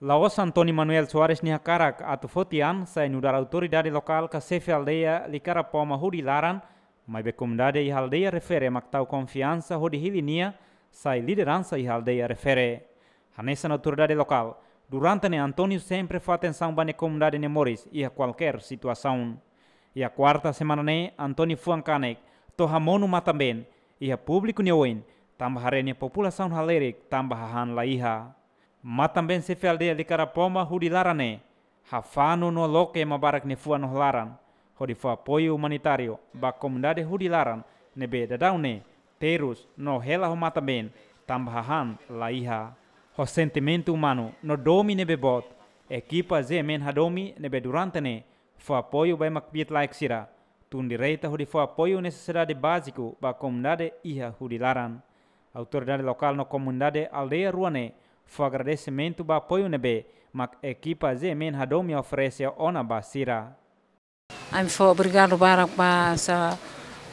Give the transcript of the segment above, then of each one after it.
Laos Antoni Manuel ni hakarak atu fotian sa inudar autoridade local ka sefe aldeia Licarapoma hurilaran, laran, comunidade e aldeia refere mactau confiança hodi hilinia sa lideransa e aldeia refere. Hanessa na autoridade lokal. durante ne Antônio sempre fa atenção bane comunidade ne Moris i a qualquer situação. E a quarta semana ne Antônio Fuancanek, tohamonu matamben, e a público ne oin, tambahare ne população halerik tambahahan iha matambense feldeia de Carapoma Rurilarane, hafanu no loke mabarak nefua no laran, hori foi apoio humanitario, ba comunidade Rurilaran, nebe dadaune, terus no hela ho ben tambahan laiha. Ho sentimento humano no domi ne bot, ekipa ze men hadomi be durante ne, foi apoio ba makbiet laik sira, tun direita hori foi apoio necessidade básico ba komunade iha autor Autoridade lokal no komunade aldeia Ruane, Fo agradecimento ba apoio nebe, mak equipa ze men hadomi oferece ona basira. Ai fo obrigado barak ba sa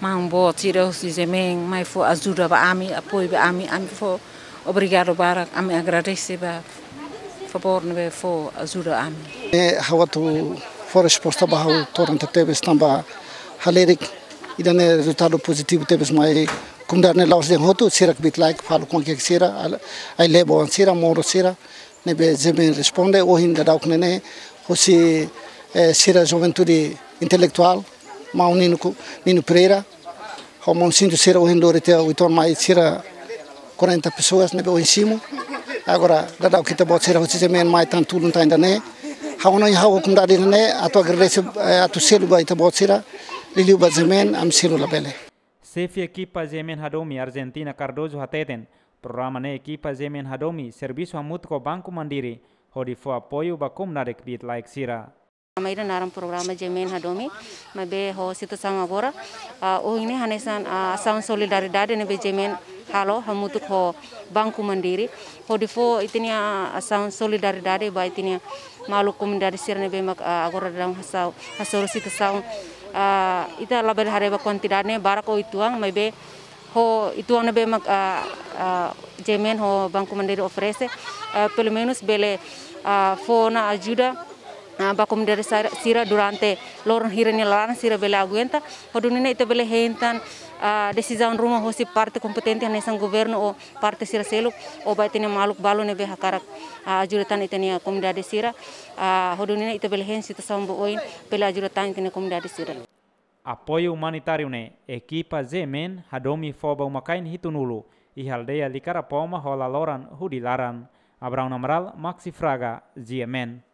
mang bo tira si ze men mai fo ajuda ba ami apoio ba ami ami fo obrigado barak ami agradece ba favor nebe fo ajuda ami. E hawatu fo resposta ba haw torante tebes tamba halerik idane resultado positivo tebes mai kumdar ne laus deng hotu sirak bitlak falu que kek sira ai lebo an sira moro sira ne be zemen responde o hin da dauk ne hosi eh, sira juventude intelectual mau ninu ninu Pereira ho mon sinto sira o hin do rete o ton mai sira 40 pessoas ne be o em cima agora da dauk kita bot sira hosi zemen mai tan tulun tan da ne hau noi hau kumdar ne ato agradece atu eh, selo ba ita bot sira liliu ba am siro Labele. Sefi ekipa Zemen Hadomi Argentina Cardozo Hateten, programa ne ekipa Zemen Hadomi, serviço a mútuo Mandiri, Hodi foi apoio bakum Narek Bit Like Sira. Amaira naram programa Jemen Hadomi, mabe ho sito sama bora, o ini hanesan asaun solidariedade ne be Jemen halo hamutuk ho bangku Mandiri, ho difo itinia asaun solidariedade ba itinia malukum dari sirne be mak agora dalam hasau hasoro sito saun uh, ita label hari ba kontirane barak o ituang mai be ho ituang na be mag uh, uh, jemen ho bangku Mandiri ofrese uh, pelo menos bele uh, fo na ajuda ba communauté sira durante lor hirani laran sira bela aguenta ini ita bela hentan desizaun rumah hosi parte hanai sang governo o parte sira seluk o vai ter maluk balo nebe hakarak ajuratan itani comunidade sira ini ita bela hen situação bo oin pela ajuratan itani comunidade sira apoio humanitário ne equipa zemen hadomi foba umakain hitunulu ihaldaya aldeia de hola hola loran hudilaran Abraão Amaral, Maxi Fraga, Zemen.